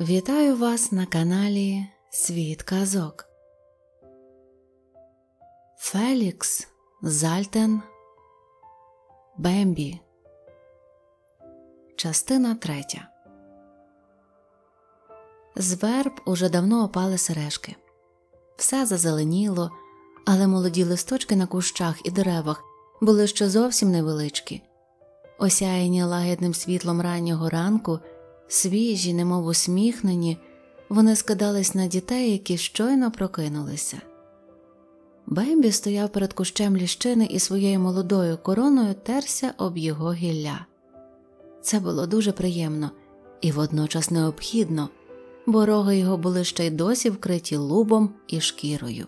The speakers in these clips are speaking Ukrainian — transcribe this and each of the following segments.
Вітаю вас на каналі Світ Казок. Фелікс Зальтен Бембі. Частина третя. З верб уже давно опали сережки. Все зазеленіло, але молоді листочки на кущах і деревах були ще зовсім невеличкі, осяяні лагідним світлом раннього ранку свіжі, немов усміхнені, вони скидались на дітей, які щойно прокинулися. Бембі стояв перед кущем ліщини і своєю молодою короною терся об його гілля. Це було дуже приємно і водночас необхідно, бо роги його були ще й досі вкриті лубом і шкірою.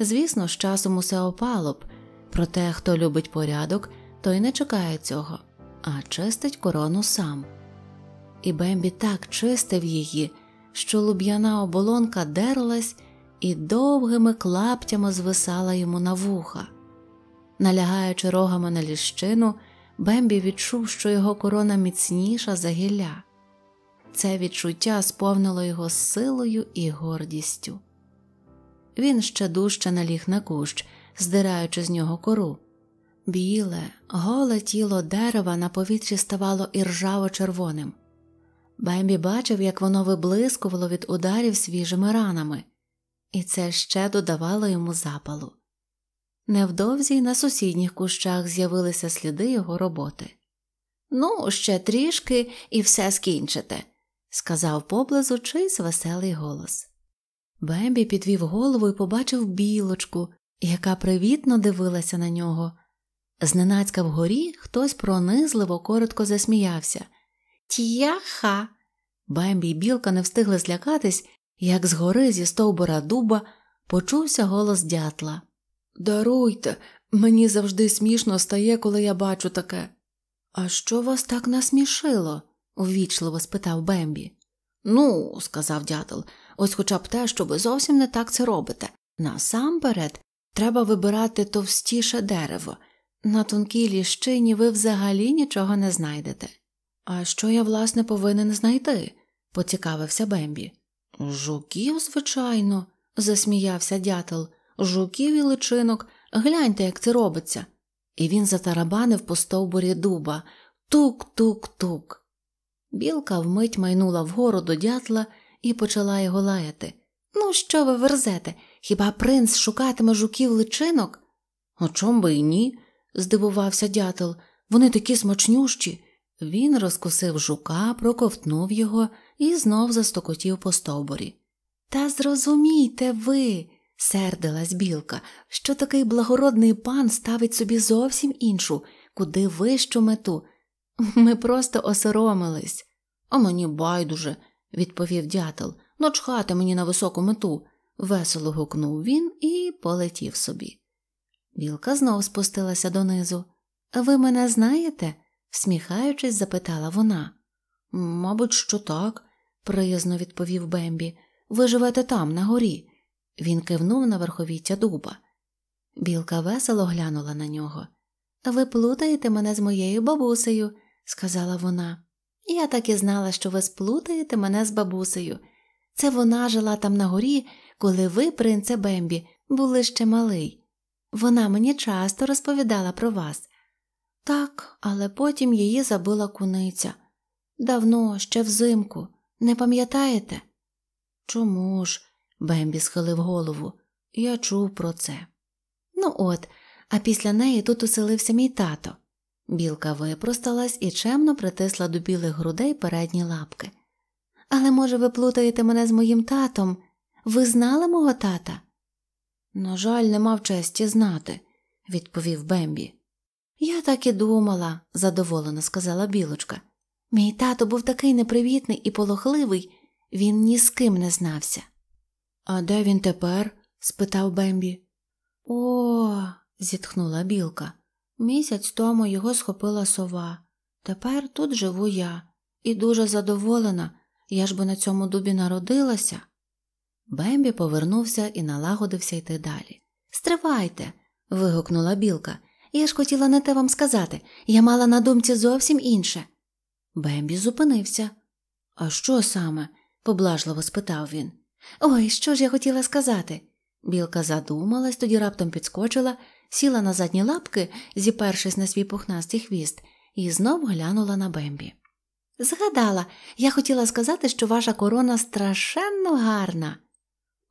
Звісно, з часом усе опало б, проте хто любить порядок, той не чекає цього, а чистить корону сам і Бембі так чистив її, що луб'яна оболонка дерлась і довгими клаптями звисала йому на вуха. Налягаючи рогами на ліщину, Бембі відчув, що його корона міцніша за гілля. Це відчуття сповнило його силою і гордістю. Він ще дужче наліг на кущ, здираючи з нього кору. Біле, голе тіло дерева на повітрі ставало іржаво червоним, Бембі бачив, як воно виблискувало від ударів свіжими ранами, і це ще додавало йому запалу. Невдовзі на сусідніх кущах з'явилися сліди його роботи. Ну, ще трішки і все скінчите, сказав поблизу чийсь веселий голос. Бембі підвів голову і побачив білочку, яка привітно дивилася на нього. Зненацька вгорі хтось пронизливо коротко засміявся. Т'яха. Бембі і білка не встигли злякатись, як згори зі стовбура дуба почувся голос дятла. Даруйте, мені завжди смішно стає, коли я бачу таке. А що вас так насмішило? увічливо спитав Бембі. Ну, сказав дятел, ось хоча б те, що ви зовсім не так це робите. Насамперед треба вибирати товстіше дерево. На тонкій ліщині ви взагалі нічого не знайдете. А що я, власне, повинен знайти? поцікавився Бембі. Жуків, звичайно, засміявся дятел. Жуків і личинок, гляньте, як це робиться. І він затарабанив по стовбурі дуба тук-тук-тук. Білка вмить майнула вгору до дятла і почала його лаяти. Ну, що ви верзете? Хіба принц шукатиме жуків личинок? «О чом би і ні, здивувався дятел. Вони такі смачнющі. Він розкусив жука, проковтнув його і знов застокотів по стовбурі. Та зрозумійте ви, сердилась білка, що такий благородний пан ставить собі зовсім іншу, куди вищу мету. Ми просто осоромились. А мені байдуже, відповів дятел, ночхати мені на високу мету, весело гукнув він і полетів собі. Білка знов спустилася донизу. Ви мене знаєте? всміхаючись, запитала вона. Мабуть, що так, приязно відповів Бембі. Ви живете там, на горі. Він кивнув на верховіття дуба. Білка весело глянула на нього. Ви плутаєте мене з моєю бабусею, сказала вона. Я так і знала, що ви сплутаєте мене з бабусею. Це вона жила там на горі, коли ви, принце Бембі, були ще малий. Вона мені часто розповідала про вас. Так, але потім її забила куниця. Давно, ще взимку, не пам'ятаєте? Чому ж? Бембі схилив голову. Я чув про це. Ну от, а після неї тут уселився мій тато. Білка випросталась і чемно притисла до білих грудей передні лапки. Але, може, ви плутаєте мене з моїм татом? Ви знали мого тата? На жаль, не мав честі знати, відповів Бембі. Я так і думала, задоволено сказала білочка. Мій тато був такий непривітний і полохливий, він ні з ким не знався. А де він тепер? спитав Бембі. О, зітхнула білка. Місяць тому його схопила сова. Тепер тут живу я і дуже задоволена, я ж би на цьому дубі народилася. Бембі повернувся і налагодився йти далі. Стривайте. вигукнула білка. Я ж хотіла не те вам сказати, я мала на думці зовсім інше. Бембі зупинився. А що саме? поблажливо спитав він. Ой, що ж я хотіла сказати? Білка задумалась, тоді раптом підскочила, сіла на задні лапки, зіпершись на свій пухнастий хвіст, і знов глянула на Бембі. Згадала, я хотіла сказати, що ваша корона страшенно гарна.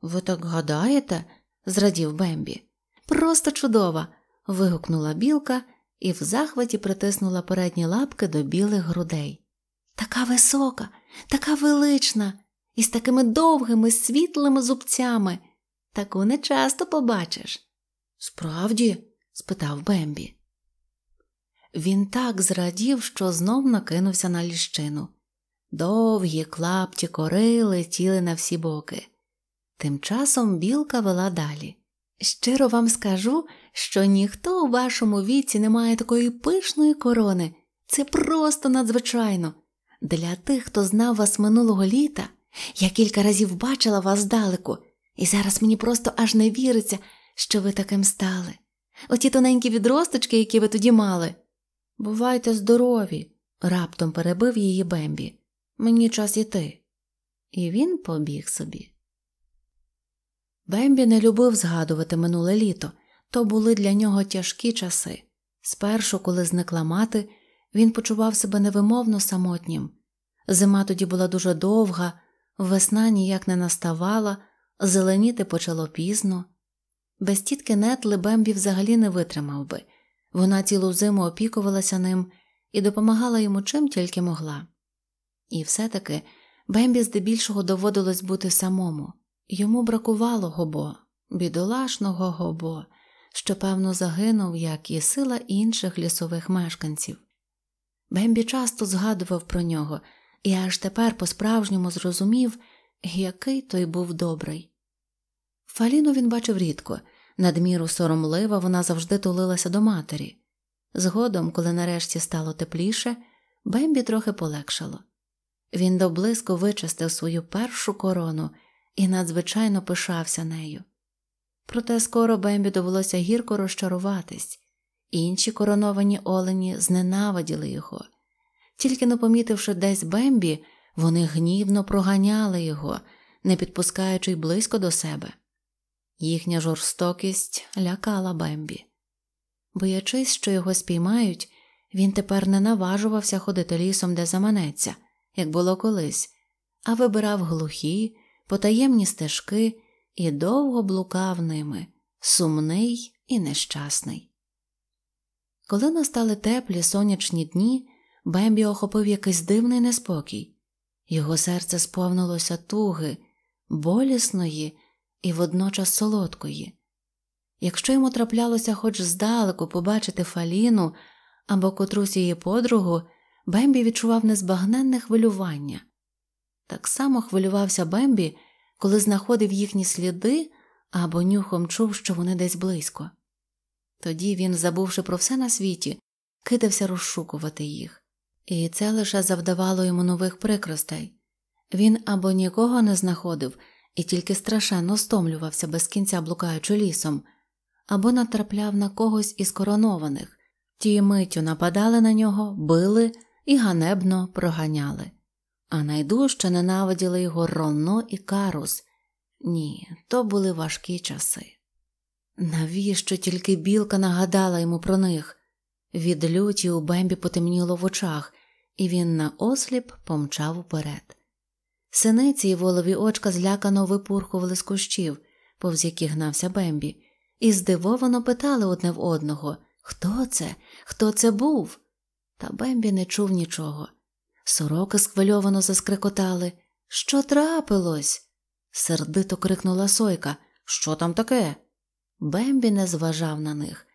Ви так гадаєте? зрадів Бембі. Просто чудова вигукнула білка і в захваті притиснула передні лапки до білих грудей. Така висока, така велична, із такими довгими, світлими зубцями. Таку не часто побачиш. Справді? спитав Бембі. Він так зрадів, що знов накинувся на ліщину. Довгі клапті кори летіли на всі боки. Тим часом білка вела далі. Щиро вам скажу, що ніхто у вашому віці не має такої пишної корони, це просто надзвичайно. Для тих, хто знав вас минулого літа, я кілька разів бачила вас здалеку, і зараз мені просто аж не віриться, що ви таким стали. Оті тоненькі відросточки, які ви тоді мали. Бувайте здорові, раптом перебив її Бембі. Мені час іти. І він побіг собі. Бембі не любив згадувати минуле літо, то були для нього тяжкі часи. Спершу, коли зникла мати, він почував себе невимовно самотнім. Зима тоді була дуже довга, весна ніяк не наставала, зеленіти почало пізно. Без тітки Нетли Бембі взагалі не витримав би. Вона цілу зиму опікувалася ним і допомагала йому чим тільки могла. І все таки Бембі здебільшого доводилось бути самому. Йому бракувало гобо, бідолашного гобо, що, певно, загинув, як і сила інших лісових мешканців. Бембі часто згадував про нього і аж тепер по справжньому зрозумів, який той був добрий. Фаліну він бачив рідко, надміру соромлива вона завжди тулилася до матері. Згодом, коли нарешті стало тепліше, Бембі трохи полегшало. Він доблизько вичистив свою першу корону і надзвичайно пишався нею. Проте скоро Бембі довелося гірко розчаруватись, інші короновані олені зненавиділи його. Тільки не помітивши десь Бембі, вони гнівно проганяли його, не підпускаючи й близько до себе. Їхня жорстокість лякала Бембі. Боячись, що його спіймають, він тепер не наважувався ходити лісом, де заманеться, як було колись, а вибирав глухі, потаємні стежки і довго блукав ними, сумний і нещасний. Коли настали теплі сонячні дні, Бембі охопив якийсь дивний неспокій, його серце сповнилося туги, болісної і водночас солодкої. Якщо йому траплялося хоч здалеку побачити Фаліну або котрусь її подругу, Бембі відчував незбагненне хвилювання, так само хвилювався Бембі, коли знаходив їхні сліди або нюхом чув, що вони десь близько. Тоді він, забувши про все на світі, кидався розшукувати їх, і це лише завдавало йому нових прикростей він або нікого не знаходив і тільки страшенно стомлювався без кінця блукаючи лісом, або натрапляв на когось із коронованих, ті миттю нападали на нього, били і ганебно проганяли а найдужче ненавиділи його Ронно і Карус. Ні, то були важкі часи. Навіщо тільки білка нагадала йому про них? Від люті у Бембі потемніло в очах, і він наосліп помчав уперед. Синиці й волові очка злякано випурхували з кущів, повз які гнався Бембі, і здивовано питали одне в одного Хто це? Хто це був? Та Бембі не чув нічого. Сороки схвильовано заскрикотали. Що трапилось? сердито крикнула Сойка. Що там таке? Бембі не зважав на них.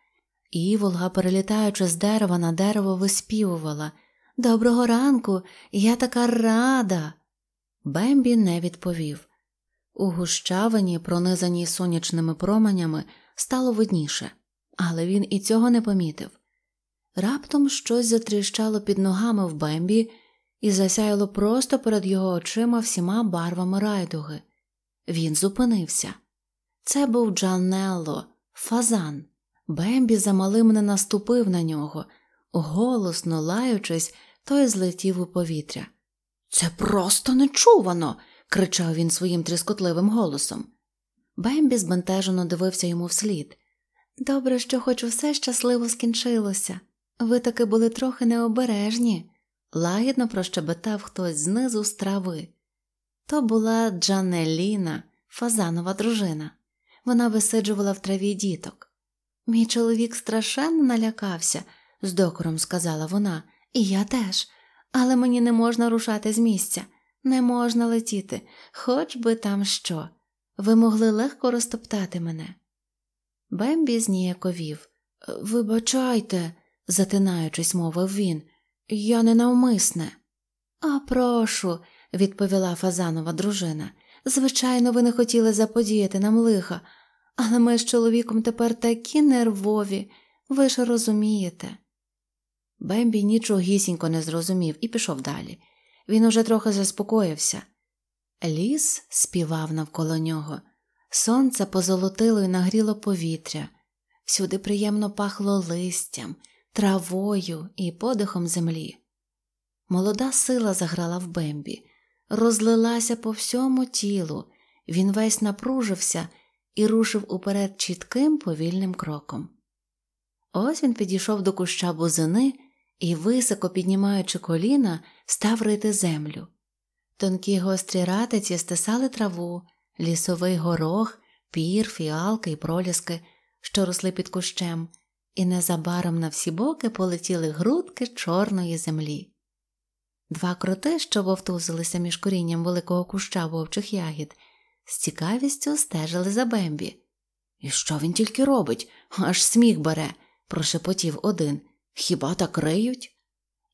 Іволга, перелітаючи з дерева на дерево, виспівувала Доброго ранку, я така рада. Бембі не відповів. У гущавині, пронизаній сонячними променями, стало видніше, але він і цього не помітив. Раптом щось затріщало під ногами в Бембі і засяяло просто перед його очима всіма барвами райдуги. Він зупинився. Це був Джанелло, фазан. Бембі замалим не наступив на нього, голосно лаючись, той злетів у повітря. Це просто нечувано. кричав він своїм тріскотливим голосом. Бембі збентежено дивився йому вслід. Добре, що хоч усе щасливо скінчилося. Ви таки були трохи необережні лагідно прощебетав хтось знизу з трави. То була Джанеліна, фазанова дружина. Вона висиджувала в траві діток. Мій чоловік страшенно налякався, з докором сказала вона, і я теж, але мені не можна рушати з місця, не можна летіти, хоч би там що. Ви могли легко розтоптати мене. Бембі зніяковів. Вибачайте, затинаючись, мовив він. Я ненавмисне. А прошу, відповіла Фазанова дружина. Звичайно, ви не хотіли заподіяти нам лиха, але ми з чоловіком тепер такі нервові, ви ж розумієте. Бембі нічогісінько не зрозумів і пішов далі. Він уже трохи заспокоївся. Ліс співав навколо нього, сонце позолотило і нагріло повітря, всюди приємно пахло листям травою і подихом землі. Молода сила заграла в бембі, розлилася по всьому тілу, він весь напружився і рушив уперед чітким повільним кроком. Ось він підійшов до куща бузини і, високо піднімаючи коліна, став рити землю. Тонкі гострі ратиці стисали траву, лісовий горох, пір, фіалки і проліски, що росли під кущем і незабаром на всі боки полетіли грудки чорної землі. Два кроти, що вовтузилися між корінням великого куща вовчих ягід, з цікавістю стежили за Бембі. І що він тільки робить? Аж сміх бере, прошепотів один. Хіба так риють?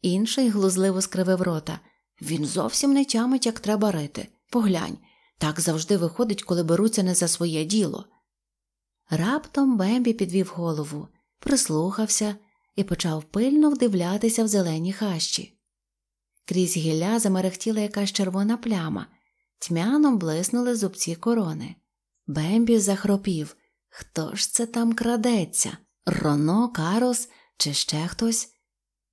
Інший глузливо скривив рота. Він зовсім не тямить, як треба рити. Поглянь, так завжди виходить, коли беруться не за своє діло. Раптом Бембі підвів голову прислухався і почав пильно вдивлятися в зелені хащі. Крізь гілля замерехтіла якась червона пляма, тьмяном блиснули зубці корони. Бембі захропів Хто ж це там крадеться? Роно, Карос чи ще хтось?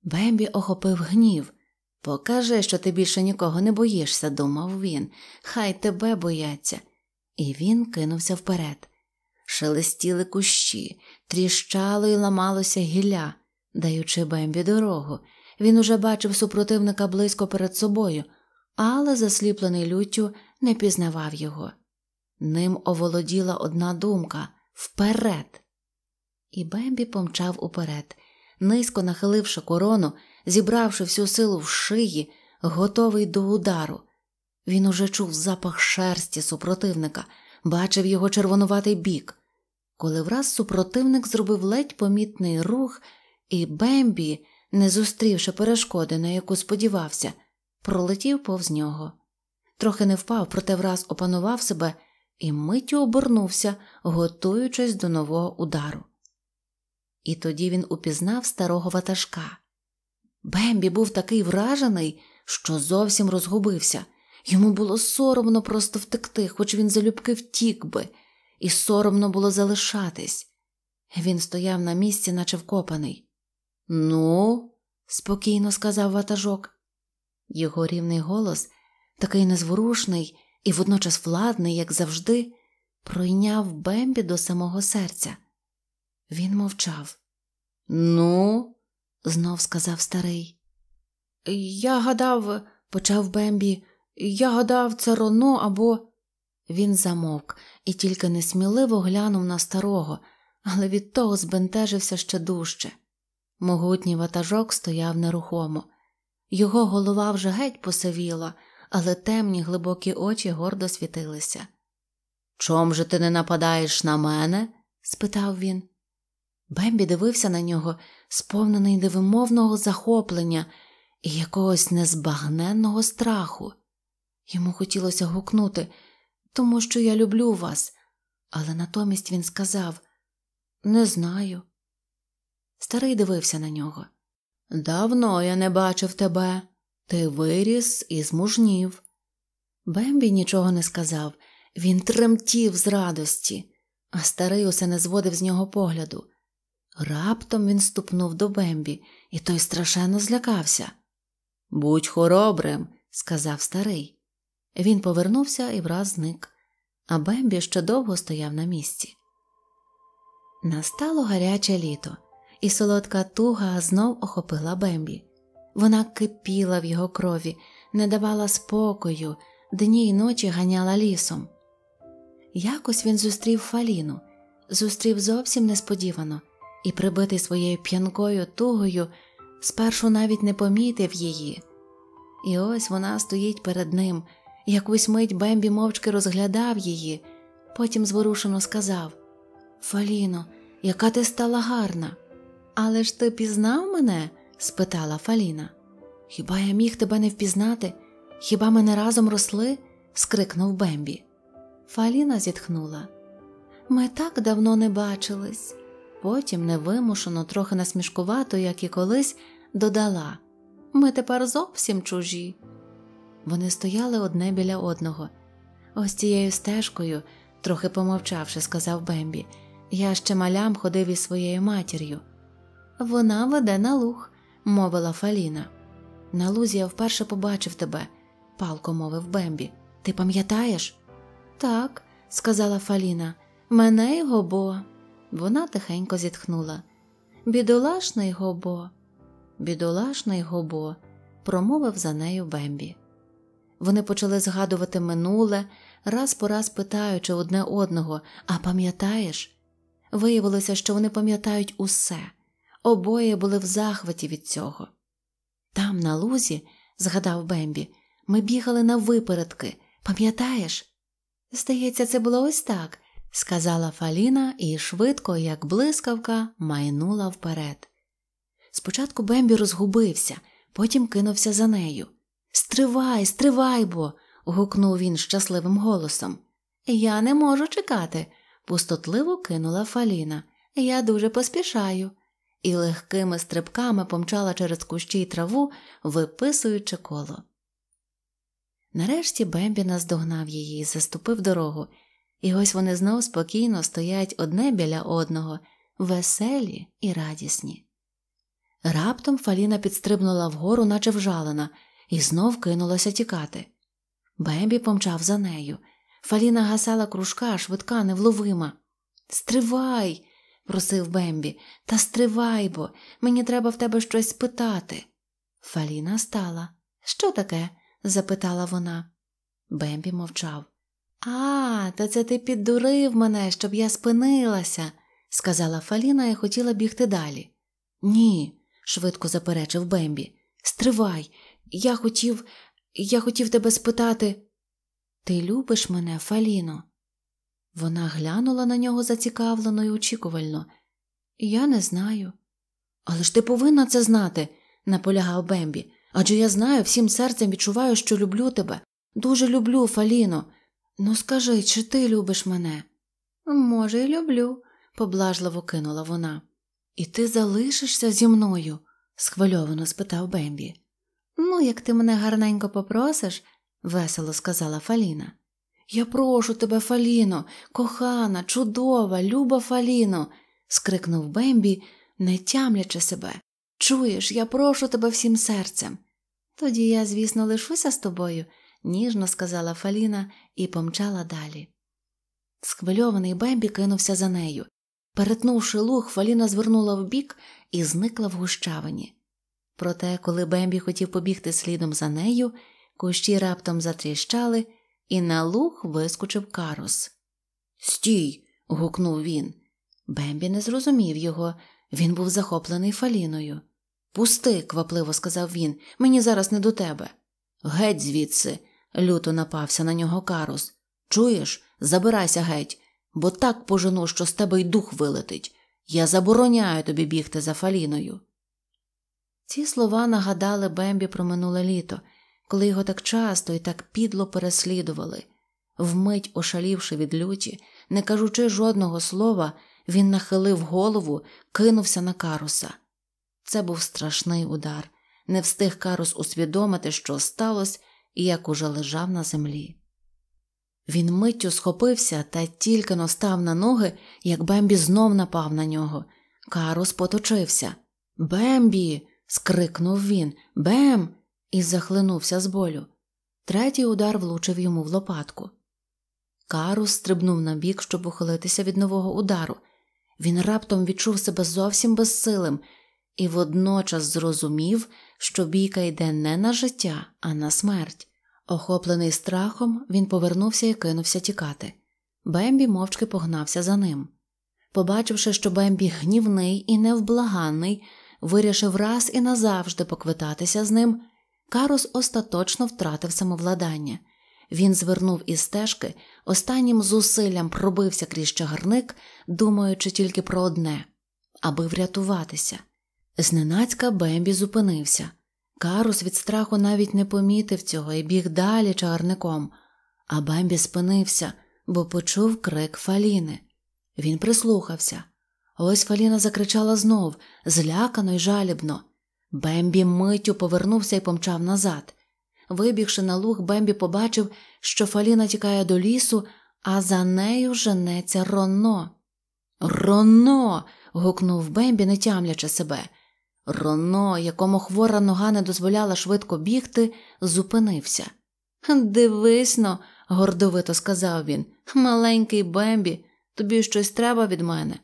Бембі охопив гнів. Покажи, що ти більше нікого не боїшся, думав він, хай тебе бояться. І він кинувся вперед шелестіли кущі, тріщало і ламалося гілля, даючи Бембі дорогу. Він уже бачив супротивника близько перед собою, але, засліплений люттю, не пізнавав його. Ним оволоділа одна думка вперед. І Бембі помчав уперед, низько нахиливши корону, зібравши всю силу в шиї, готовий до удару. Він уже чув запах шерсті супротивника бачив його червонуватий бік, коли враз супротивник зробив ледь помітний рух, і Бембі, не зустрівши перешкоди, на яку сподівався, пролетів повз нього. Трохи не впав, проте враз опанував себе і миттю обернувся, готуючись до нового удару. І тоді він упізнав старого ватажка. Бембі був такий вражений, що зовсім розгубився. Йому було соромно просто втекти, хоч він залюбки втік би, і соромно було залишатись. Він стояв на місці, наче вкопаний. Ну, спокійно сказав ватажок. Його рівний голос, такий незворушний і водночас владний, як завжди, пройняв Бембі до самого серця. Він мовчав. Ну, знов сказав старий. Я гадав, почав Бембі, я гадав, це Роно або. Він замовк і тільки несміливо глянув на старого, але від того збентежився ще дужче. Могутній ватажок стояв нерухомо. Його голова вже геть посивіла, але темні глибокі очі гордо світилися. Чом же ти не нападаєш на мене? спитав він. Бембі дивився на нього, сповнений дивимовного захоплення і якогось незбагненного страху. Йому хотілося гукнути, тому що я люблю вас, але натомість він сказав не знаю. Старий дивився на нього. Давно я не бачив тебе, ти виріс і змужнів. Бембі нічого не сказав, він тремтів з радості, а старий усе не зводив з нього погляду. Раптом він ступнув до Бембі, і той страшенно злякався. Будь хоробрим, сказав старий. Він повернувся і враз зник, а Бембі ще довго стояв на місці. Настало гаряче літо, і солодка туга знов охопила Бембі. Вона кипіла в його крові, не давала спокою, дні й ночі ганяла лісом. Якось він зустрів Фаліну, зустрів зовсім несподівано і, прибитий своєю п'янкою тугою, спершу навіть не помітив її. І ось вона стоїть перед ним. Якусь мить Бембі мовчки розглядав її, потім зворушено сказав Фаліно, яка ти стала гарна. Але ж ти пізнав мене? спитала Фаліна. Хіба я міг тебе не впізнати? Хіба ми не разом росли? скрикнув Бембі. Фаліна зітхнула. Ми так давно не бачились. Потім невимушено, трохи насмішкувато, як і колись, додала Ми тепер зовсім чужі. Вони стояли одне біля одного. Ось цією стежкою, трохи помовчавши, сказав Бембі, я ще малям ходив із своєю матір'ю. Вона веде на луг, мовила Фаліна. На лузі я вперше побачив тебе, палко мовив Бембі. Ти пам'ятаєш? Так, сказала Фаліна, мене й гобо. Вона тихенько зітхнула. Бідолашний гобо, бідолашний гобо, промовив за нею Бембі. Вони почали згадувати минуле, раз по раз питаючи одне одного А пам'ятаєш? Виявилося, що вони пам'ятають усе, обоє були в захваті від цього. Там, на лузі, згадав Бембі, ми бігали на випередки, пам'ятаєш? Здається, це було ось так, сказала Фаліна і швидко, як блискавка, майнула вперед. Спочатку Бембі розгубився, потім кинувся за нею. Стривай, стривай бо. гукнув він щасливим голосом. Я не можу чекати, пустотливо кинула Фаліна. Я дуже поспішаю, і легкими стрибками помчала через кущі й траву, виписуючи коло. Нарешті Бембі наздогнав її і заступив дорогу, і ось вони знов спокійно стоять одне біля одного, веселі і радісні. Раптом Фаліна підстрибнула вгору, наче вжалена, і знов кинулася тікати. Бембі помчав за нею. Фаліна гасала кружка, швидка, невловима. Стривай, просив Бембі, та стривай бо, мені треба в тебе щось спитати. Фаліна стала. Що таке? запитала вона. Бембі мовчав. А, та це ти піддурив мене, щоб я спинилася, сказала Фаліна і хотіла бігти далі. Ні, швидко заперечив Бембі. Стривай, я хотів, я хотів тебе спитати. Ти любиш мене, Фаліно? Вона глянула на нього зацікавлено і очікувально. Я не знаю. Але ж ти повинна це знати, наполягав Бембі, адже я знаю, всім серцем відчуваю, що люблю тебе. Дуже люблю, Фаліно. Ну скажи, чи ти любиш мене? Може, і люблю, поблажливо кинула вона. І ти залишишся зі мною? схвильовано спитав Бембі. Ну, як ти мене гарненько попросиш, весело сказала Фаліна. Я прошу тебе, Фаліно, кохана, чудова, люба Фаліно, скрикнув Бембі, не тямлячи себе. Чуєш, я прошу тебе всім серцем. Тоді я, звісно, лишуся з тобою, ніжно сказала Фаліна і помчала далі. Схвильований Бембі кинувся за нею. Перетнувши луг, Фаліна звернула вбік і зникла в гущавині. Проте, коли Бембі хотів побігти слідом за нею, кущі раптом затріщали, і на луг вискочив карус. Стій. гукнув він. Бембі не зрозумів його, він був захоплений фаліною. Пусти, квапливо сказав він, мені зараз не до тебе. Геть звідси, люто напався на нього карус. Чуєш, забирайся геть, бо так пожену, що з тебе й дух вилетить. Я забороняю тобі бігти за фаліною. Ці слова нагадали Бембі про минуле літо, коли його так часто і так підло переслідували. Вмить ошалівши від люті, не кажучи жодного слова, він нахилив голову, кинувся на каруса. Це був страшний удар. Не встиг карус усвідомити, що сталося, і як уже лежав на землі. Він миттю схопився та тільки настав на ноги, як Бембі знов напав на нього. Карус поточився. Бембі скрикнув він Бем. і захлинувся з болю. Третій удар влучив йому в лопатку. Карус стрибнув на бік, щоб ухилитися від нового удару. Він раптом відчув себе зовсім безсилим і водночас зрозумів, що бійка йде не на життя, а на смерть. Охоплений страхом, він повернувся і кинувся тікати. Бембі мовчки погнався за ним. Побачивши, що Бембі гнівний і невблаганний, вирішив раз і назавжди поквитатися з ним, Карус остаточно втратив самовладання. Він звернув із стежки, останнім зусиллям пробився крізь чагарник, думаючи тільки про одне аби врятуватися. Зненацька Бембі зупинився. Карус від страху навіть не помітив цього і біг далі чагарником, а Бембі спинився, бо почув крик Фаліни. Він прислухався. Ось Фаліна закричала знов, злякано й жалібно. Бембі миттю повернувся і помчав назад. Вибігши на луг, Бембі побачив, що Фаліна тікає до лісу, а за нею женеться Ронно. Ронно. гукнув Бембі, не тямлячи себе. Ронно, якому хвора нога не дозволяла швидко бігти, зупинився. Дивись но, гордовито сказав він. Маленький Бембі, тобі щось треба від мене.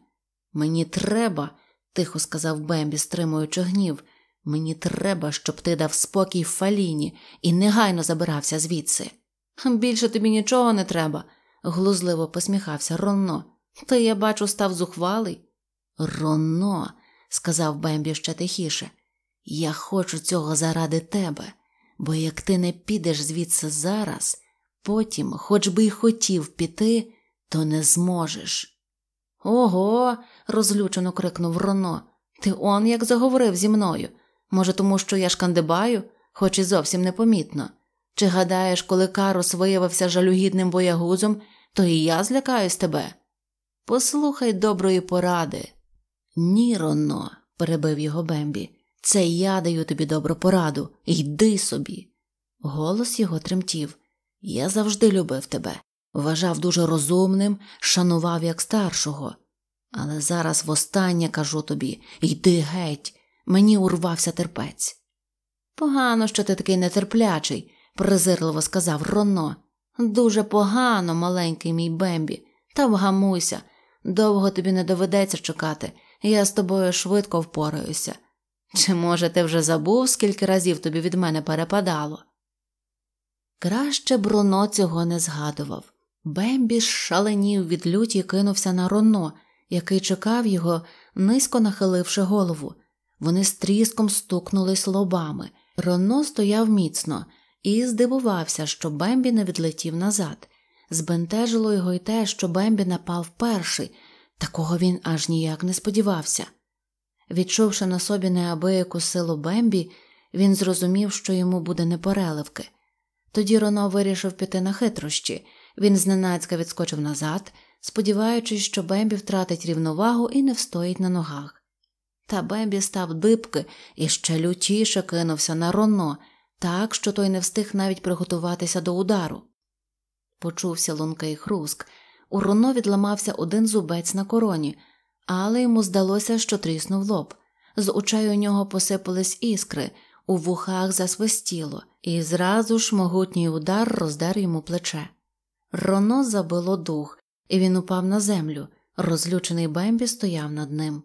Мені треба, тихо сказав Бембі, стримуючи гнів. Мені треба, щоб ти дав спокій Фаліні і негайно забирався звідси. Більше тобі нічого не треба, глузливо посміхався Ронно. Ти, я бачу, став зухвалий. Ронно, сказав Бембі ще тихіше, я хочу цього заради тебе, бо як ти не підеш звідси зараз, потім, хоч би й хотів піти, то не зможеш. Ого. розлючено крикнув Роно. Ти он як заговорив зі мною. Може, тому що я шкандибаю, хоч і зовсім непомітно. Чи гадаєш, коли Карус виявився жалюгідним боягузом, то і я злякаюсь тебе? Послухай доброї поради. Ні, Роно, перебив його Бембі, це я даю тобі добру пораду. Йди собі. Голос його тремтів. Я завжди любив тебе. Вважав дуже розумним, шанував як старшого. Але зараз востаннє кажу тобі йди геть, мені урвався терпець. Погано, що ти такий нетерплячий, презирливо сказав Роно. Дуже погано, маленький мій Бембі, та вгамуйся. Довго тобі не доведеться чекати, я з тобою швидко впораюся. Чи, може, ти вже забув, скільки разів тобі від мене перепадало? Краще Бруно цього не згадував. Бембі шаленів від люті кинувся на Роно, який чекав його, низько нахиливши голову. Вони з тріском стукнулись лобами. Роно стояв міцно і здивувався, що Бембі не відлетів назад. Збентежило його й те, що Бембі напав перший, такого він аж ніяк не сподівався. Відчувши на собі неабияку силу Бембі, він зрозумів, що йому буде непереливки. Тоді Роно вирішив піти на хитрощі він зненацька відскочив назад, сподіваючись, що Бембі втратить рівновагу і не встоїть на ногах. Та Бембі став дибки і ще лютіше кинувся на Роно, так що той не встиг навіть приготуватися до удару. Почувся лункий хруск. У Роно відламався один зубець на короні, але йому здалося, що тріснув лоб. З очей у нього посипались іскри, у вухах засвистіло, і зразу ж могутній удар роздер йому плече. Роно забило дух, і він упав на землю. Розлючений Бембі стояв над ним.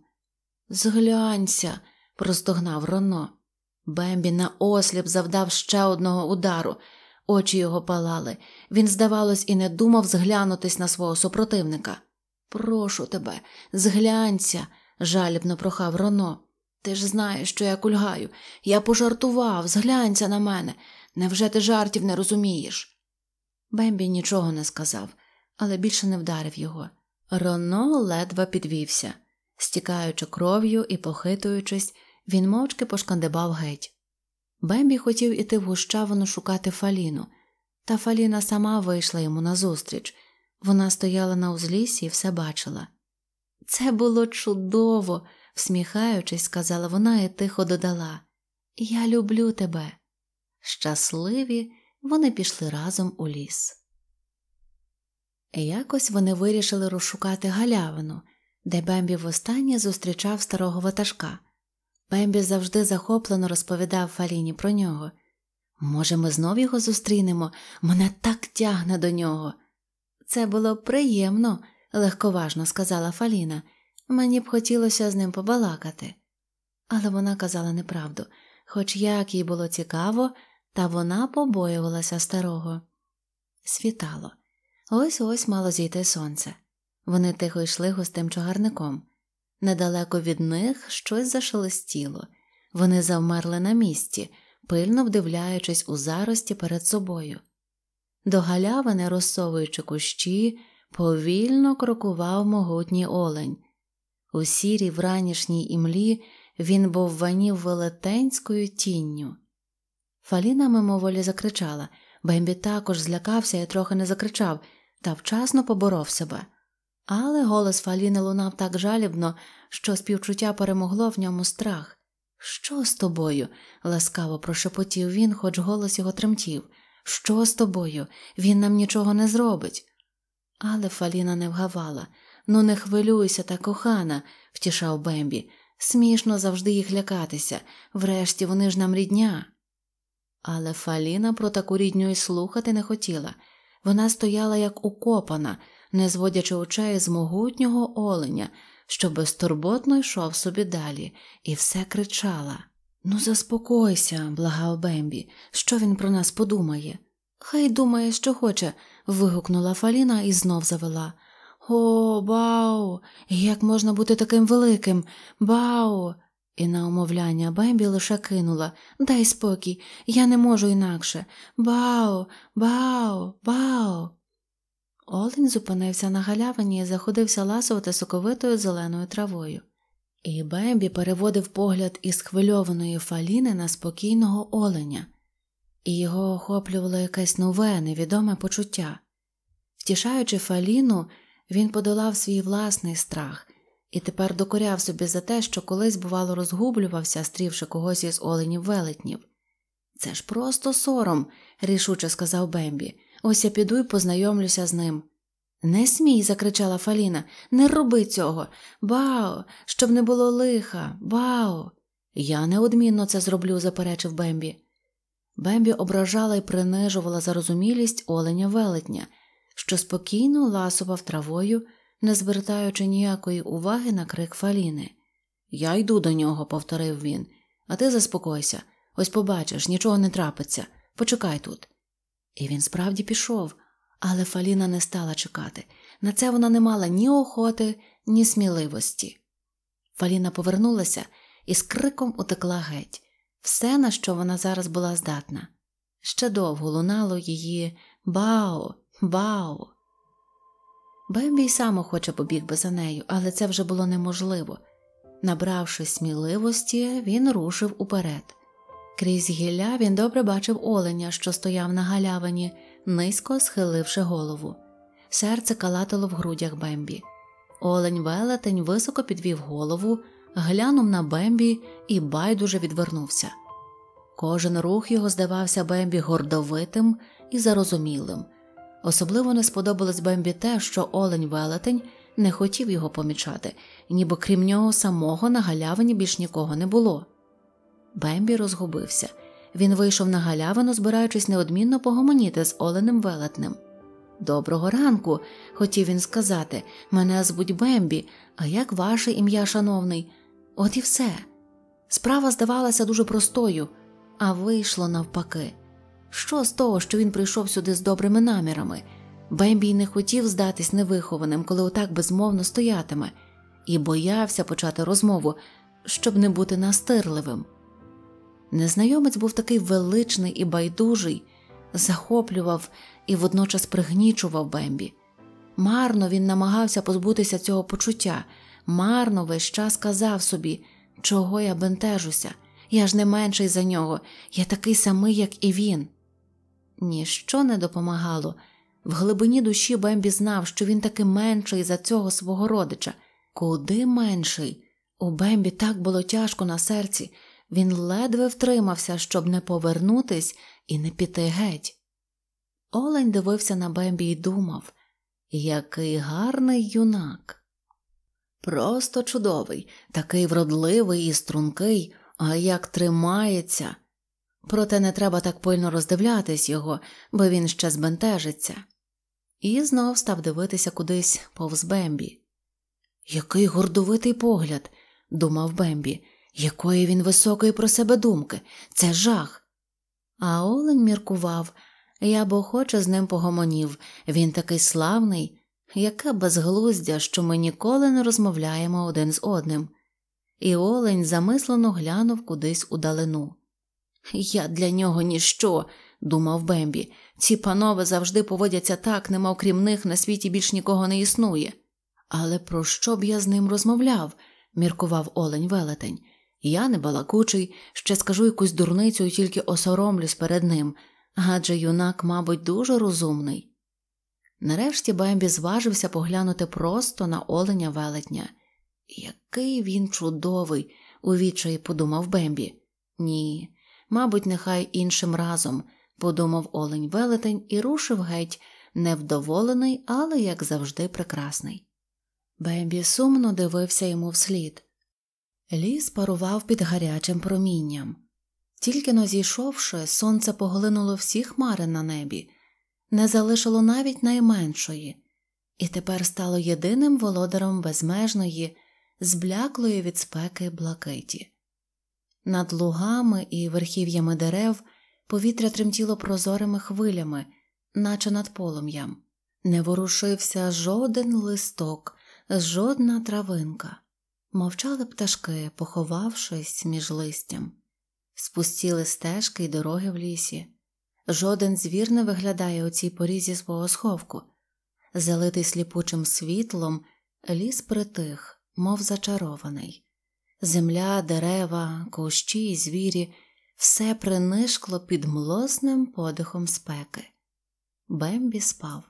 Зглянься, простогнав Роно. Бембі наосліп завдав ще одного удару, очі його палали. Він, здавалось, і не думав зглянутись на свого супротивника. Прошу тебе, зглянься, жалібно прохав Роно. Ти ж знаєш, що я кульгаю. Я пожартував, зглянься на мене. Невже ти жартів не розумієш? Бембі нічого не сказав, але більше не вдарив його. Роно ледве підвівся. Стікаючи кров'ю і похитуючись, він мовчки пошкандибав геть. Бембі хотів іти в гущавину шукати Фаліну, та Фаліна сама вийшла йому назустріч. Вона стояла на узлісі і все бачила. Це було чудово, всміхаючись, сказала вона і тихо додала Я люблю тебе. Щасливі вони пішли разом у ліс. Якось вони вирішили розшукати галявину, де Бембі востаннє зустрічав старого ватажка. Бембі завжди захоплено розповідав Фаліні про нього. Може, ми знов його зустрінемо, мене так тягне до нього. Це було приємно, легковажно сказала Фаліна. Мені б хотілося з ним побалакати. Але вона казала неправду, хоч як їй було цікаво, та вона побоювалася старого. Світало, ось ось мало зійти сонце. Вони тихо йшли густим чагарником. Недалеко від них щось зашелестіло, вони завмерли на місці, пильно вдивляючись у зарості перед собою. До галявини, розсовуючи кущі, повільно крокував могутній олень. У сірій вранішній імлі він був ванів велетенською тінню. Фаліна мимоволі закричала. Бембі також злякався і трохи не закричав, та вчасно поборов себе. Але голос Фаліни лунав так жалібно, що співчуття перемогло в ньому страх. Що з тобою? ласкаво прошепотів він, хоч голос його тремтів. Що з тобою? Він нам нічого не зробить. Але Фаліна не вгавала. Ну, не хвилюйся та кохана, втішав Бембі. Смішно завжди їх лякатися. Врешті вони ж нам рідня. Але Фаліна про таку рідню й слухати не хотіла. Вона стояла як укопана, не зводячи очей з могутнього оленя, що безтурботно йшов собі далі, і все кричала Ну, заспокойся, благав Бембі, що він про нас подумає. Хай думає, що хоче. вигукнула Фаліна і знов завела. О, бау, як можна бути таким великим? Бау, і на умовляння Бембі лише кинула Дай спокій, я не можу інакше. Бао, бао, бао. Олень зупинився на галявині і заходився ласувати соковитою зеленою травою. І Бембі переводив погляд із хвильованої фаліни на спокійного оленя, і його охоплювало якесь нове, невідоме почуття. Втішаючи фаліну, він подолав свій власний страх і тепер докоряв собі за те, що колись, бувало, розгублювався, стрівши когось із оленів велетнів. Це ж просто сором, рішуче сказав Бембі. Ось я піду й познайомлюся з ним. Не смій, закричала Фаліна, не роби цього. Бао, щоб не було лиха, бао. Я неодмінно це зроблю, заперечив Бембі. Бембі ображала і принижувала зарозумілість оленя велетня, що спокійно ласував травою не звертаючи ніякої уваги на крик Фаліни. Я йду до нього, повторив він, а ти заспокойся, ось побачиш, нічого не трапиться. Почекай тут. І він справді пішов, але Фаліна не стала чекати. На це вона не мала ні охоти, ні сміливості. Фаліна повернулася і з криком утекла геть все, на що вона зараз була здатна. Ще довго лунало її бао, бао. Бембі сам охоче побіг би за нею, але це вже було неможливо. Набравши сміливості, він рушив уперед. Крізь гілля він добре бачив оленя, що стояв на галявині, низько схиливши голову. Серце калатило в грудях Бембі. Олень велетень високо підвів голову, глянув на Бембі і байдуже відвернувся. Кожен рух його здавався Бембі гордовитим і зарозумілим. Особливо не сподобалось Бембі те, що Олень велетень не хотів його помічати, ніби крім нього самого на галявині більш нікого не було. Бембі розгубився. Він вийшов на галявину, збираючись неодмінно погомоніти з Оленем велетнем. Доброго ранку, хотів він сказати, мене звуть Бембі, а як ваше ім'я, шановний? От і все. Справа здавалася дуже простою, а вийшло навпаки. Що з того, що він прийшов сюди з добрими намірами? Бембій не хотів здатись невихованим, коли отак безмовно стоятиме, і боявся почати розмову, щоб не бути настирливим. Незнайомець був такий величний і байдужий, захоплював і водночас пригнічував Бембі. Марно він намагався позбутися цього почуття, марно весь час казав собі, чого я бентежуся, я ж не менший за нього, я такий самий, як і він. Ніщо не допомагало. В глибині душі Бембі знав, що він таки менший за цього свого родича. Куди менший? У Бембі так було тяжко на серці, він ледве втримався, щоб не повернутись і не піти геть. Олень дивився на Бембі і думав, який гарний юнак. Просто чудовий, такий вродливий і стрункий, а як тримається. Проте не треба так пильно роздивлятись його, бо він ще збентежиться, і знов став дивитися кудись повз Бембі. Який гордовитий погляд, думав Бембі, якої він високої про себе думки, це жах. А Олень міркував я б охоче з ним погомонів, він такий славний, яке безглуздя, що ми ніколи не розмовляємо один з одним. І Олень замислено глянув кудись удалину. далину. Я для нього ніщо, думав Бембі. Ці панове завжди поводяться так, нема, окрім них на світі більш нікого не існує. Але про що б я з ним розмовляв? міркував Олень велетень. Я не балакучий, ще скажу якусь дурницю і тільки осоромлюсь перед ним, адже юнак, мабуть, дуже розумний. Нарешті Бембі зважився поглянути просто на оленя велетня. Який він чудовий, у відчаї подумав Бембі. Ні, мабуть, нехай іншим разом, подумав Олень велетень і рушив геть, невдоволений, але, як завжди, прекрасний. Бембі сумно дивився йому вслід. Ліс парував під гарячим промінням. Тільки но зійшовши, сонце поглинуло всі хмари на небі, не залишило навіть найменшої, і тепер стало єдиним володаром безмежної, збляклої від спеки блакиті. Над лугами і верхів'ями дерев повітря тремтіло прозорими хвилями, наче над полум'ям. Не ворушився жоден листок, жодна травинка. Мовчали пташки, поховавшись між листям, спустіли стежки й дороги в лісі. Жоден звір не виглядає у цій порізі свого сховку. Залитий сліпучим світлом, ліс притих, мов зачарований. Земля, дерева, кущі і звірі все принишкло під млосним подихом спеки. Бембі спав.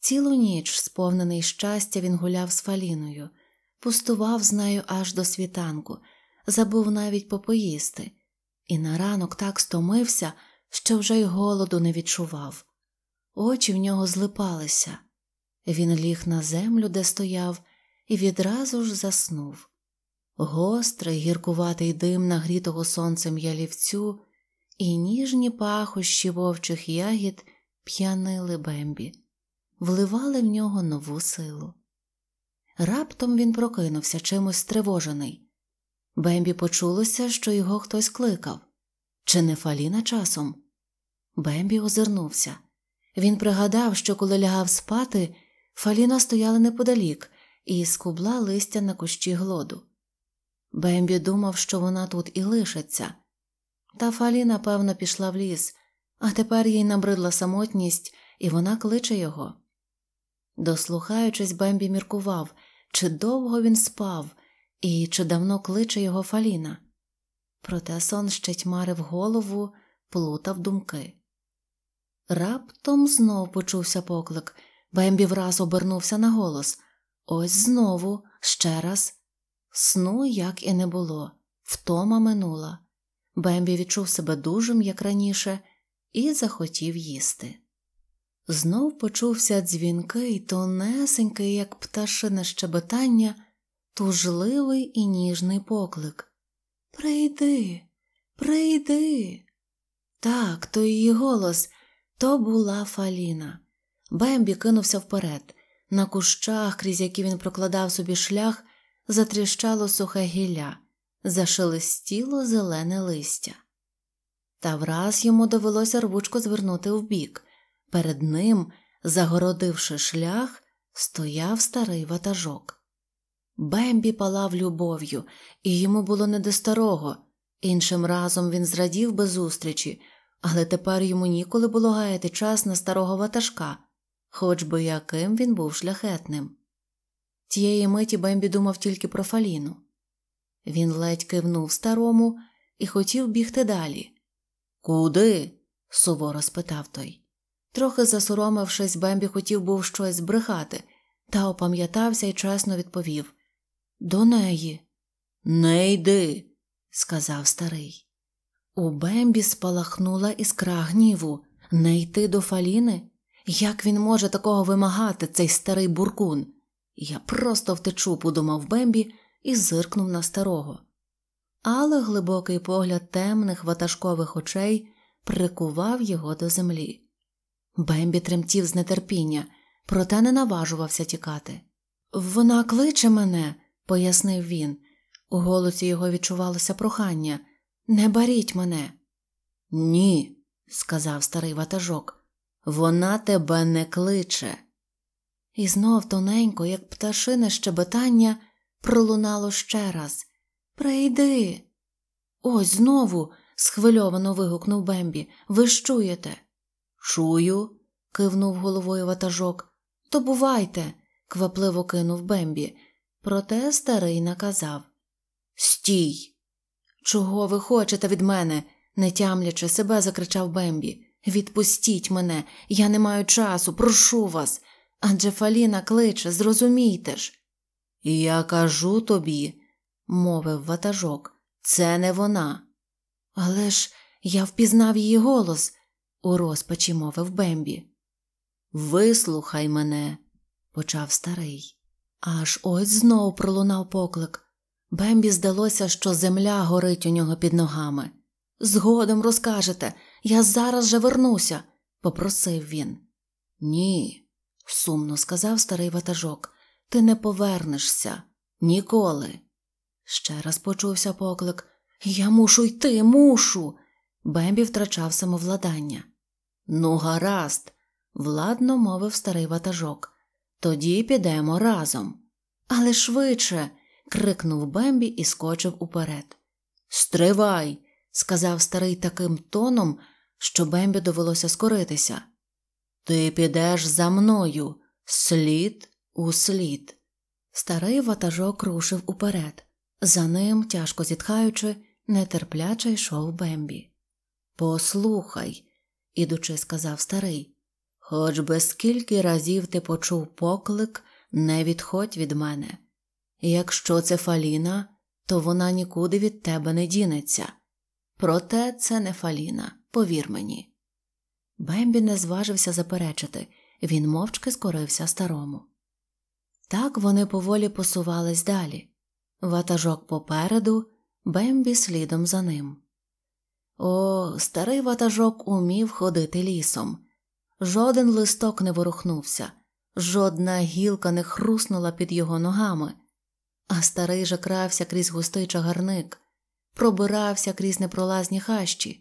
Цілу ніч, сповнений щастя, він гуляв з Фаліною, пустував з нею аж до світанку, забув навіть попоїсти, і на ранок так стомився, що вже й голоду не відчував. Очі в нього злипалися. Він ліг на землю, де стояв, і відразу ж заснув гострий гіркуватий дим нагрітого сонцем ялівцю і ніжні пахощі вовчих ягід п'янили бембі, вливали в нього нову силу. Раптом він прокинувся чимось стривожений. Бембі почулося, що його хтось кликав. Чи не Фаліна часом? Бембі озирнувся. Він пригадав, що коли лягав спати, Фаліна стояла неподалік і скубла листя на кущі глоду. Бембі думав, що вона тут і лишиться. Та Фалі, напевно, пішла в ліс, а тепер їй набридла самотність, і вона кличе його. Дослухаючись, Бембі міркував, чи довго він спав і чи давно кличе його Фаліна. Проте сон ще тьмарив голову, плутав думки. Раптом знов почувся поклик. Бембі враз обернувся на голос. Ось знову, ще раз. Сну як і не було, втома минула. Бембі відчув себе дужим, як раніше, і захотів їсти. Знов почувся дзвінкий, тонесенький, як пташине щебетання, тужливий і ніжний поклик. Прийди, прийди. Так, то її голос то була Фаліна. Бембі кинувся вперед. На кущах, крізь які він прокладав собі шлях, затріщало сухе гілля, зашелестіло зелене листя. Та враз йому довелося рвучко звернути вбік. Перед ним, загородивши шлях, стояв старий ватажок. Бембі палав любов'ю, і йому було не до старого. Іншим разом він зрадів без зустрічі, але тепер йому ніколи було гаяти час на старого ватажка, хоч би яким він був шляхетним. Тієї миті Бембі думав тільки про Фаліну. Він ледь кивнув старому і хотів бігти далі. Куди? суворо спитав той. Трохи засоромившись, Бембі хотів був щось збрехати, та опам'ятався і чесно відповів До неї. Не йди, сказав старий. У Бембі спалахнула іскра гніву не йти до Фаліни? Як він може такого вимагати, цей старий буркун? Я просто втечу, подумав Бембі і зиркнув на старого. Але глибокий погляд темних ватажкових очей прикував його до землі. Бембі тремтів з нетерпіння, проте не наважувався тікати. Вона кличе мене, пояснив він. У голосі його відчувалося прохання. Не баріть мене. Ні, сказав старий ватажок, вона тебе не кличе. І знов тоненько, як пташине щебетання, пролунало ще раз Прийди. Ось знову. схвильовано вигукнув Бембі. Ви ж чуєте? Чую. кивнув головою ватажок. То бувайте, квапливо кинув Бембі. Проте старий наказав Стій! Чого ви хочете від мене? не тямлячи себе, закричав Бембі. Відпустіть мене, я не маю часу, прошу вас. Адже Фаліна кличе, зрозумійте ж. Я кажу тобі, мовив ватажок, це не вона. Але ж я впізнав її голос, у розпачі мовив Бембі. Вислухай мене, почав старий. Аж ось знову пролунав поклик. Бембі здалося, що земля горить у нього під ногами. Згодом розкажете, я зараз же вернуся, попросив він. Ні сумно сказав старий ватажок. Ти не повернешся ніколи. Ще раз почувся поклик Я мушу йти, мушу. Бембі втрачав самовладання. Ну, гаразд, владно мовив старий ватажок. Тоді підемо разом. Але швидше. крикнув Бембі і скочив уперед. Стривай, сказав старий таким тоном, що Бембі довелося скоритися. Ти підеш за мною, слід у слід. Старий ватажок рушив уперед. За ним, тяжко зітхаючи, нетерпляче йшов Бембі. Послухай, ідучи, сказав старий, хоч би скільки разів ти почув поклик, не відходь від мене. Якщо це Фаліна, то вона нікуди від тебе не дінеться. Проте це не Фаліна, повір мені. Бембі не зважився заперечити, він мовчки скорився старому. Так вони поволі посувались далі. Ватажок попереду, Бембі слідом за ним. О, старий ватажок умів ходити лісом. Жоден листок не ворухнувся, жодна гілка не хруснула під його ногами, а старий же крався крізь густий чагарник, пробирався крізь непролазні хащі.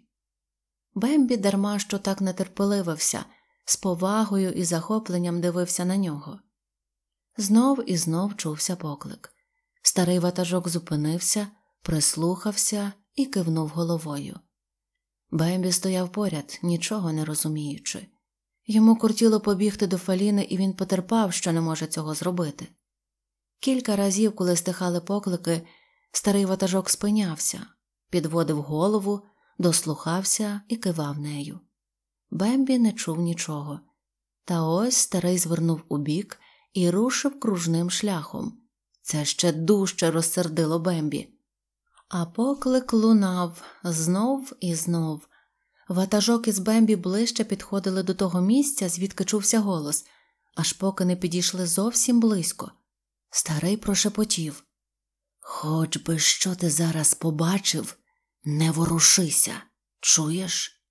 Бембі дарма що так нетерпеливився, з повагою і захопленням дивився на нього. Знов і знов чувся поклик. Старий ватажок зупинився, прислухався і кивнув головою. Бембі стояв поряд, нічого не розуміючи. Йому кортіло побігти до Фаліни, і він потерпав, що не може цього зробити. Кілька разів, коли стихали поклики, старий ватажок спинявся, підводив голову дослухався і кивав нею. Бембі не чув нічого. Та ось старий звернув убік і рушив кружним шляхом. Це ще дужче розсердило Бембі. А поклик лунав знов і знов. Ватажок із Бембі ближче підходили до того місця, звідки чувся голос, аж поки не підійшли зовсім близько. Старий прошепотів. Хоч би що ти зараз побачив, не ворушися, чуєш?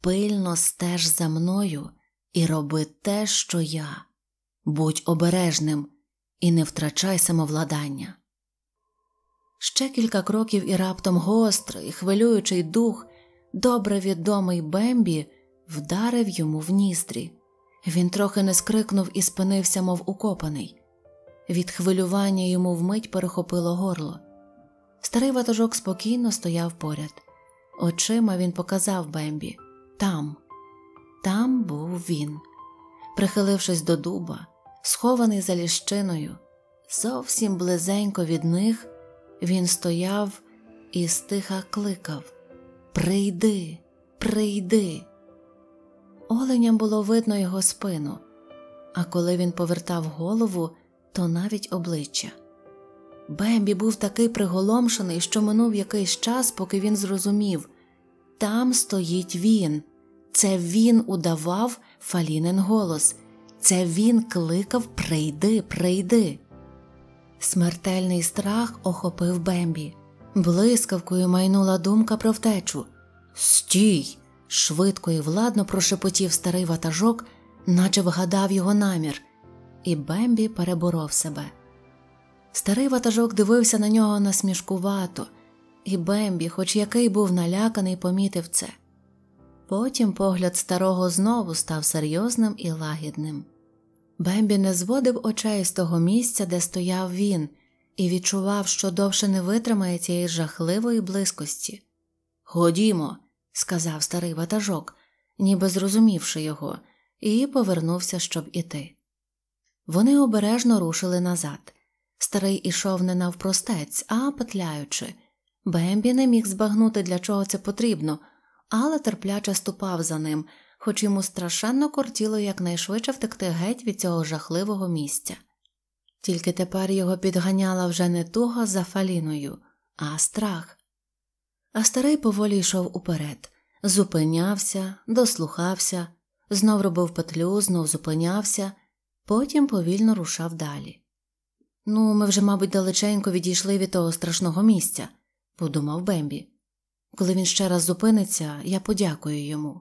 Пильно стеж за мною і роби те, що я. Будь обережним і не втрачай самовладання. Ще кілька кроків і раптом гострий, хвилюючий дух, добре відомий Бембі, вдарив йому в ніздрі. Він трохи не скрикнув і спинився, мов укопаний. Від хвилювання йому вмить перехопило горло. Старий ватажок спокійно стояв поряд. Очима він показав Бембі там, там був він. Прихилившись до дуба, схований за ліщиною, зовсім близенько від них, він стояв і стиха кликав: Прийди, прийди! Оленям було видно його спину, а коли він повертав голову, то навіть обличчя. Бембі був такий приголомшений, що минув якийсь час, поки він зрозумів там стоїть він. Це він удавав фалінин голос, це він кликав Прийди, прийди. Смертельний страх охопив Бембі. Блискавкою майнула думка про втечу. Стій! швидко і владно прошепотів старий ватажок, наче вгадав його намір, і Бембі переборов себе. Старий ватажок дивився на нього насмішкувато, і Бембі, хоч який був наляканий, помітив це. Потім погляд старого знову став серйозним і лагідним. Бембі не зводив очей з того місця, де стояв він, і відчував, що довше не витримає цієї жахливої близькості. Ходімо, сказав старий ватажок, ніби зрозумівши його, і повернувся, щоб іти. Вони обережно рушили назад. Старий ішов не навпростець, а петляючи. Бембі не міг збагнути, для чого це потрібно, але терпляче ступав за ним, хоч йому страшенно кортіло якнайшвидше втекти геть від цього жахливого місця. Тільки тепер його підганяла вже не туга за фаліною, а страх. А старий поволі йшов уперед, зупинявся, дослухався, знов робив петлю, знов зупинявся, потім повільно рушав далі. Ну, ми вже, мабуть, далеченько відійшли від того страшного місця, подумав Бембі. Коли він ще раз зупиниться, я подякую йому.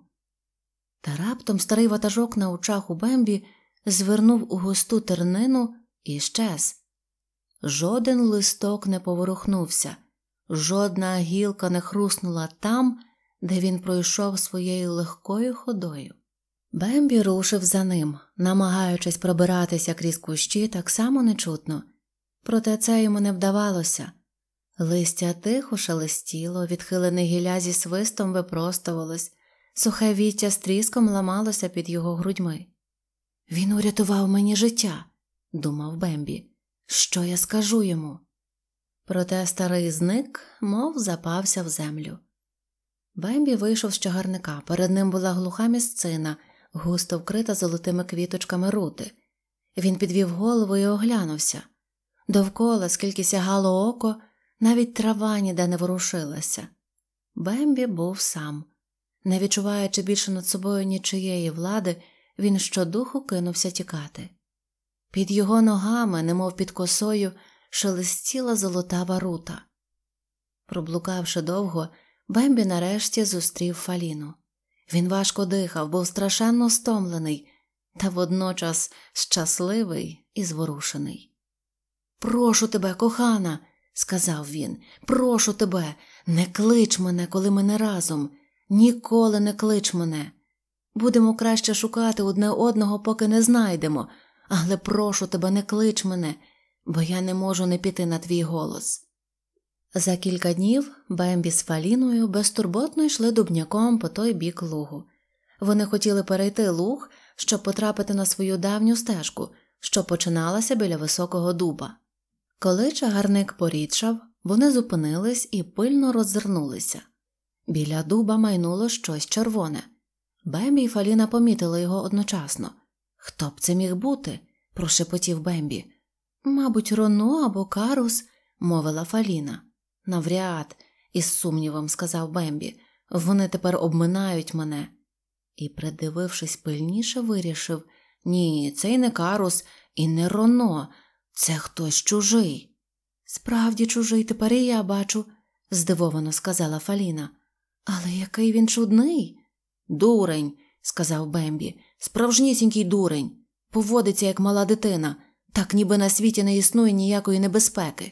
Та раптом старий ватажок на очах у Бембі звернув у густу тернину і щез. Жоден листок не поворухнувся, жодна гілка не хруснула там, де він пройшов своєю легкою ходою. Бембі рушив за ним, намагаючись пробиратися крізь кущі так само нечутно, проте це йому не вдавалося. Листя тихо шелестіло, відхилене гілля зі свистом випростувалось, сухе віття з тріском ламалося під його грудьми. Він урятував мені життя, думав Бембі. Що я скажу йому? Проте старий зник, мов запався в землю. Бембі вийшов з чагарника, перед ним була глуха місцина, густо вкрита золотими квіточками рути. Він підвів голову і оглянувся. Довкола, скільки сягало око, навіть трава ніде не ворушилася. Бембі був сам. Не відчуваючи більше над собою нічиєї влади, він щодуху кинувся тікати. Під його ногами, немов під косою, шелестіла Золота Варута. Проблукавши довго, Бембі нарешті зустрів Фаліну. Він важко дихав, був страшенно стомлений, та водночас щасливий і зворушений. Прошу тебе, кохана, сказав він, прошу тебе, не клич мене, коли ми не разом, ніколи не клич мене. Будемо краще шукати одне одного, поки не знайдемо, але прошу тебе, не клич мене, бо я не можу не піти на твій голос. За кілька днів Бембі з Фаліною безтурботно йшли дубняком по той бік лугу. Вони хотіли перейти луг, щоб потрапити на свою давню стежку, що починалася біля високого дуба. Коли чагарник порідшав, вони зупинились і пильно роззирнулися. Біля дуба майнуло щось червоне. Бембі і Фаліна помітили його одночасно. Хто б це міг бути? прошепотів Бембі. Мабуть, Роно або Карус, мовила Фаліна. Навряд, із сумнівом сказав Бембі, вони тепер обминають мене. І, придивившись пильніше, вирішив ні, це й не Карус, і не Роно, це хтось чужий. Справді, чужий тепер і я бачу, здивовано сказала Фаліна. Але який він чудний. Дурень, сказав Бембі, справжнісінький дурень. Поводиться, як мала дитина, так ніби на світі не існує ніякої небезпеки.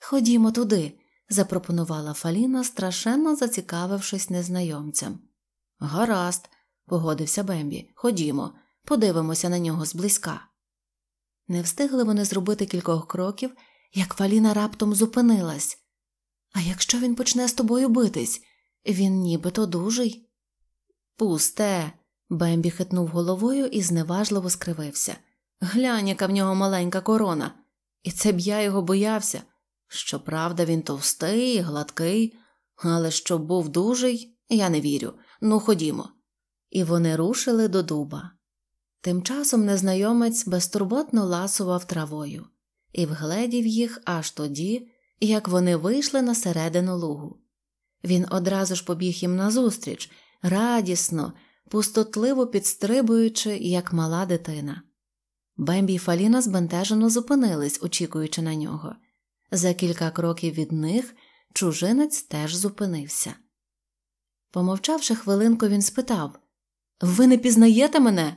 Ходімо туди, запропонувала Фаліна, страшенно зацікавившись незнайомцем. Гаразд, погодився Бембі. Ходімо, подивимося на нього зблизька. Не встигли вони зробити кількох кроків, як Валіна раптом зупинилась. А якщо він почне з тобою битись, він нібито дужий. Пусте. Бембі хитнув головою і зневажливо скривився. Глянь, яка в нього маленька корона, і це б я його боявся. Щоправда, він товстий, гладкий, але щоб був дужий, я не вірю. Ну, ходімо. І вони рушили до дуба. Тим часом незнайомець безтурботно ласував травою і вгледів їх аж тоді, як вони вийшли на середину лугу. Він одразу ж побіг їм назустріч, радісно, пустотливо підстрибуючи, як мала дитина. Бембі й Фаліна збентежено зупинились, очікуючи на нього. За кілька кроків від них чужинець теж зупинився. Помовчавши хвилинку, він спитав Ви не пізнаєте мене?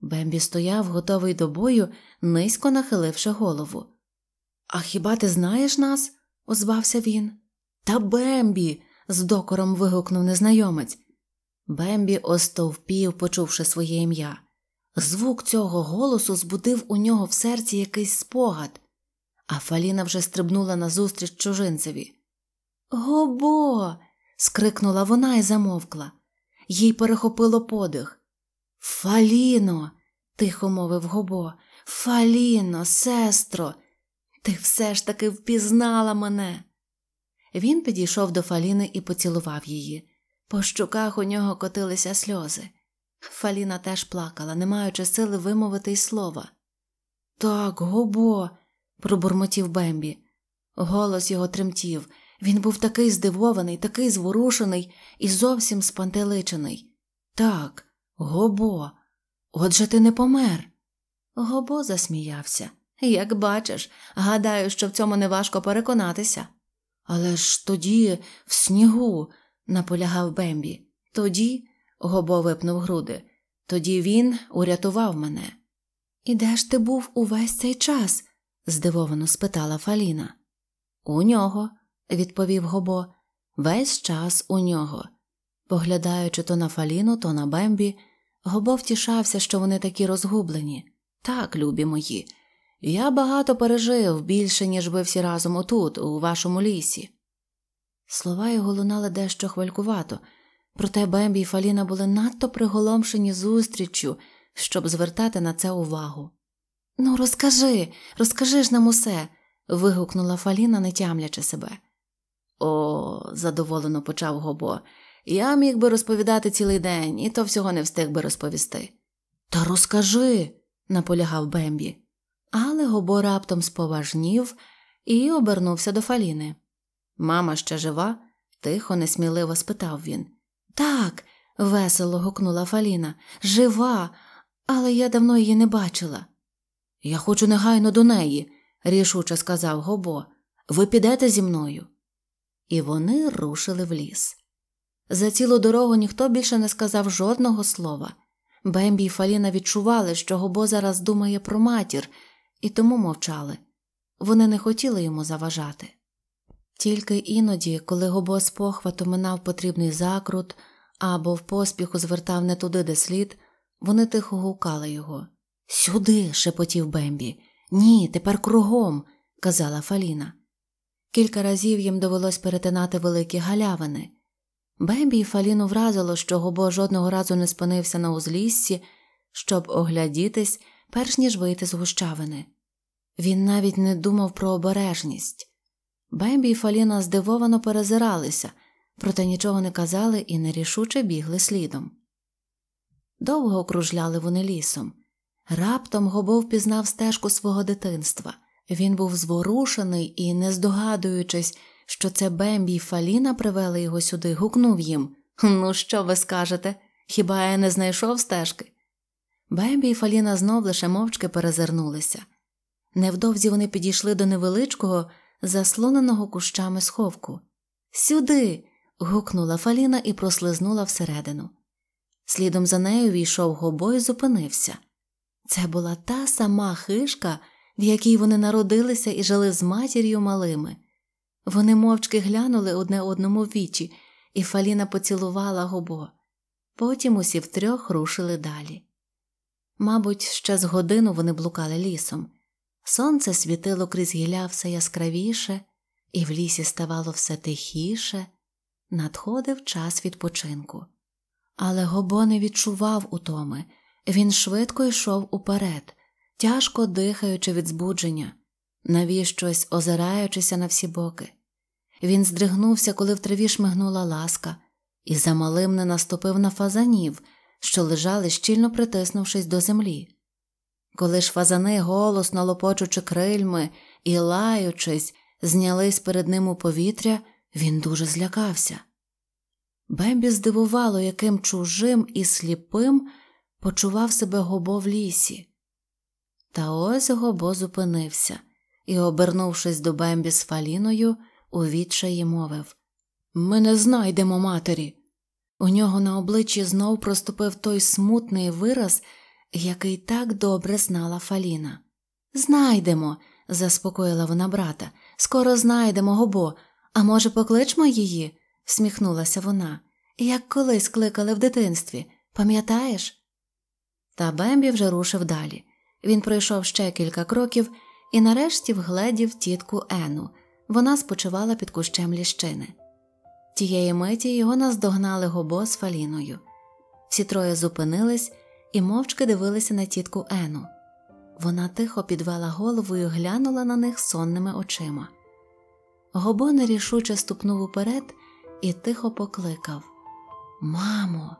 Бембі стояв, готовий до бою, низько нахиливши голову. А хіба ти знаєш нас? озвався він. Та Бембі. з докором вигукнув незнайомець. Бембі остовпів, почувши своє ім'я. Звук цього голосу збудив у нього в серці якийсь спогад, а Фаліна вже стрибнула назустріч чужинцеві. Гобо. скрикнула вона і замовкла. Їй перехопило подих. Фаліно, тихо мовив Гобо, Фаліно, сестро, ти все ж таки впізнала мене. Він підійшов до Фаліни і поцілував її. По щуках у нього котилися сльози. Фаліна теж плакала, не маючи сили вимовити й слова. Так, Гобо, пробурмотів Бембі. Голос його тремтів. Він був такий здивований, такий зворушений і зовсім спантеличений. Так, Гобо, отже ти не помер. Гобо засміявся. Як бачиш, гадаю, що в цьому неважко переконатися. Але ж тоді, в снігу, наполягав Бембі, тоді, Гобо випнув груди, тоді він урятував мене. І де ж ти був увесь цей час? здивовано спитала Фаліна. У нього, відповів Гобо, весь час у нього. Поглядаючи то на Фаліну, то на Бембі, Гобо втішався, що вони такі розгублені. Так, любі мої, я багато пережив більше, ніж ви всі разом отут, у вашому лісі. Слова його лунали дещо хвалькувато, проте Бембі і Фаліна були надто приголомшені зустрічю, щоб звертати на це увагу. Ну, розкажи, розкажи ж нам усе. вигукнула Фаліна, не тямлячи себе. О, задоволено почав Гобо. Я міг би розповідати цілий день, і то всього не встиг би розповісти. Та розкажи, наполягав Бембі, але Гобо раптом споважнів і обернувся до Фаліни. Мама ще жива? тихо, несміливо спитав він. Так, весело гукнула Фаліна. Жива, але я давно її не бачила. Я хочу негайно до неї, рішуче сказав Гобо. Ви підете зі мною. І вони рушили в ліс. За цілу дорогу ніхто більше не сказав жодного слова. Бембі і Фаліна відчували, що Гобо зараз думає про матір, і тому мовчали вони не хотіли йому заважати. Тільки іноді, коли Гобо з похвату минав потрібний закрут або в поспіху звертав не туди, де слід, вони тихо гукали його. Сюди, шепотів Бембі. Ні, тепер кругом, казала Фаліна. Кілька разів їм довелось перетинати великі галявини. Бембі і Фаліну вразило, що Гобо жодного разу не спинився на узліссі, щоб оглядітись, перш ніж вийти з гущавини. Він навіть не думав про обережність. Бембі і Фаліна здивовано перезиралися, проте нічого не казали і нерішуче бігли слідом. Довго окружляли вони лісом. Раптом Гобо впізнав стежку свого дитинства. Він був зворушений і, не здогадуючись, що це Бембі і Фаліна привели його сюди, гукнув їм Ну, що ви скажете? Хіба я не знайшов стежки? Бембі і Фаліна знов лише мовчки перезирнулися. Невдовзі вони підійшли до невеличкого, заслоненого кущами сховку. Сюди. гукнула Фаліна і прослизнула всередину. Слідом за нею війшов гобо і зупинився. Це була та сама хишка, в якій вони народилися і жили з матір'ю малими. Вони мовчки глянули одне одному в вічі, і Фаліна поцілувала Гобо. Потім усі втрьох рушили далі. Мабуть, ще з годину вони блукали лісом. Сонце світило крізь гілля все яскравіше, і в лісі ставало все тихіше, надходив час відпочинку. Але Гобо не відчував утоми, він швидко йшов уперед, тяжко дихаючи від збудження навіщось озираючися на всі боки. Він здригнувся, коли в траві шмигнула ласка, і замалим не наступив на фазанів, що лежали, щільно притиснувшись до землі. Коли ж фазани, голосно лопочучи крильми і лаючись, знялись перед ним у повітря, він дуже злякався. Бембі здивувало, яким чужим і сліпим почував себе гобо в лісі. Та ось гобо зупинився і, обернувшись до Бембі з Фаліною, у відчаї мовив Ми не знайдемо матері. У нього на обличчі знов проступив той смутний вираз, який так добре знала Фаліна. Знайдемо, заспокоїла вона брата, скоро знайдемо гобо, а може, покличмо її? всміхнулася вона, як колись кликали в дитинстві, пам'ятаєш? Та Бембі вже рушив далі. Він пройшов ще кілька кроків і нарешті вгледів тітку Ену. Вона спочивала під кущем ліщини. Тієї миті його наздогнали гобо з фаліною. Всі троє зупинились і мовчки дивилися на тітку Ену. Вона тихо підвела голову і глянула на них сонними очима. Гобо нерішуче ступнув уперед і тихо покликав Мамо.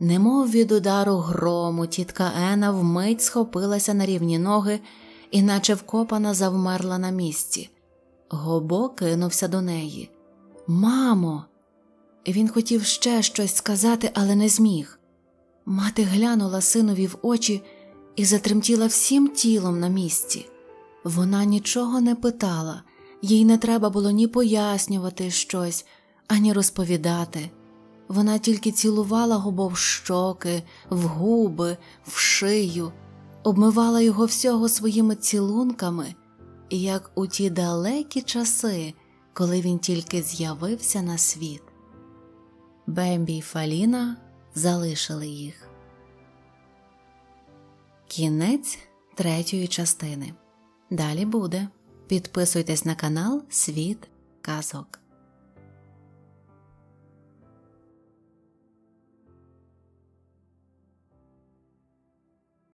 Немов від удару грому, тітка Ена вмить схопилася на рівні ноги і наче вкопана, завмерла на місці. Гобо кинувся до неї. Мамо! Він хотів ще щось сказати, але не зміг. Мати глянула синові в очі і затремтіла всім тілом на місці. Вона нічого не питала, їй не треба було ні пояснювати щось, ані розповідати. Вона тільки цілувала гобо в щоки, в губи, в шию обмивала його всього своїми цілунками, як у ті далекі часи, коли він тільки з'явився на світ. Бембі й Фаліна залишили їх. Кінець третьої частини. Далі буде. Підписуйтесь на канал Світ Казок.